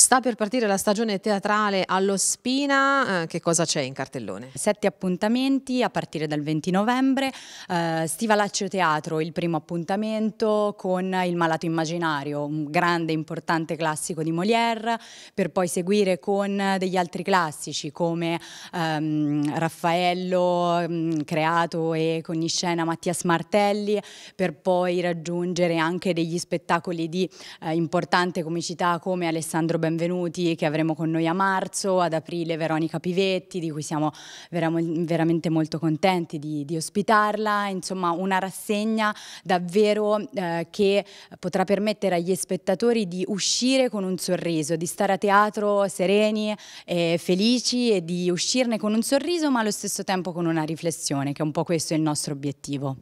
Sta per partire la stagione teatrale allo Spina, eh, che cosa c'è in cartellone? Sette appuntamenti a partire dal 20 novembre, eh, Stivalaccio Teatro il primo appuntamento con Il malato immaginario, un grande e importante classico di Molière, per poi seguire con degli altri classici come ehm, Raffaello ehm, creato e con in scena Mattias Martelli, per poi raggiungere anche degli spettacoli di eh, importante comicità come Alessandro Berlusconi Benvenuti che avremo con noi a marzo, ad aprile Veronica Pivetti di cui siamo veramente molto contenti di, di ospitarla, insomma una rassegna davvero eh, che potrà permettere agli spettatori di uscire con un sorriso, di stare a teatro sereni e felici e di uscirne con un sorriso ma allo stesso tempo con una riflessione che è un po' questo il nostro obiettivo.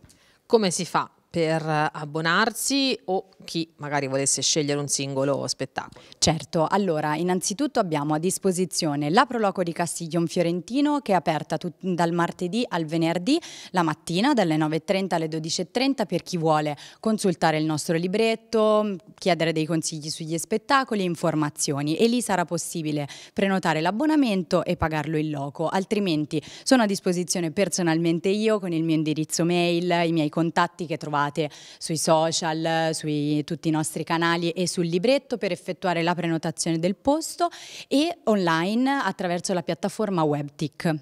Come si fa per abbonarsi o chi magari volesse scegliere un singolo spettacolo? Certo, allora innanzitutto abbiamo a disposizione la Proloco di Castiglion Fiorentino che è aperta dal martedì al venerdì la mattina dalle 9.30 alle 12.30 per chi vuole consultare il nostro libretto, chiedere dei consigli sugli spettacoli, e informazioni e lì sarà possibile prenotare l'abbonamento e pagarlo in loco, altrimenti sono a disposizione personalmente io con il mio indirizzo mail, i miei contatti che trovate trovate sui social, sui tutti i nostri canali e sul libretto per effettuare la prenotazione del posto e online attraverso la piattaforma WebTic.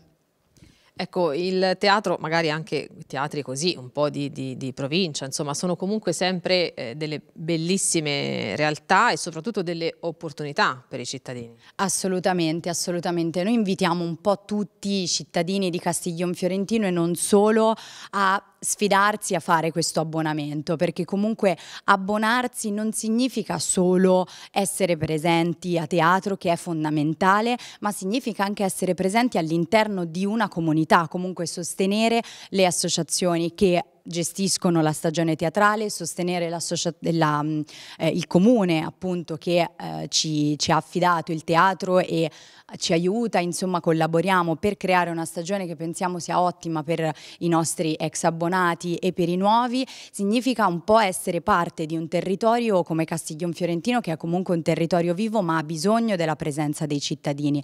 Ecco, il teatro, magari anche teatri così, un po' di, di, di provincia, insomma, sono comunque sempre eh, delle bellissime realtà e soprattutto delle opportunità per i cittadini. Assolutamente, assolutamente. Noi invitiamo un po' tutti i cittadini di Castiglione Fiorentino e non solo a sfidarsi a fare questo abbonamento, perché comunque abbonarsi non significa solo essere presenti a teatro, che è fondamentale, ma significa anche essere presenti all'interno di una comunità, comunque sostenere le associazioni che gestiscono la stagione teatrale, sostenere la, mm, eh, il comune appunto che eh, ci, ci, ha affidato il teatro e ci aiuta, insomma collaboriamo per creare una stagione che pensiamo sia ottima per i nostri ex abbonati e per i nuovi, significa un po' essere parte di un territorio come Castiglion Fiorentino che è comunque un territorio vivo ma ha bisogno della presenza dei cittadini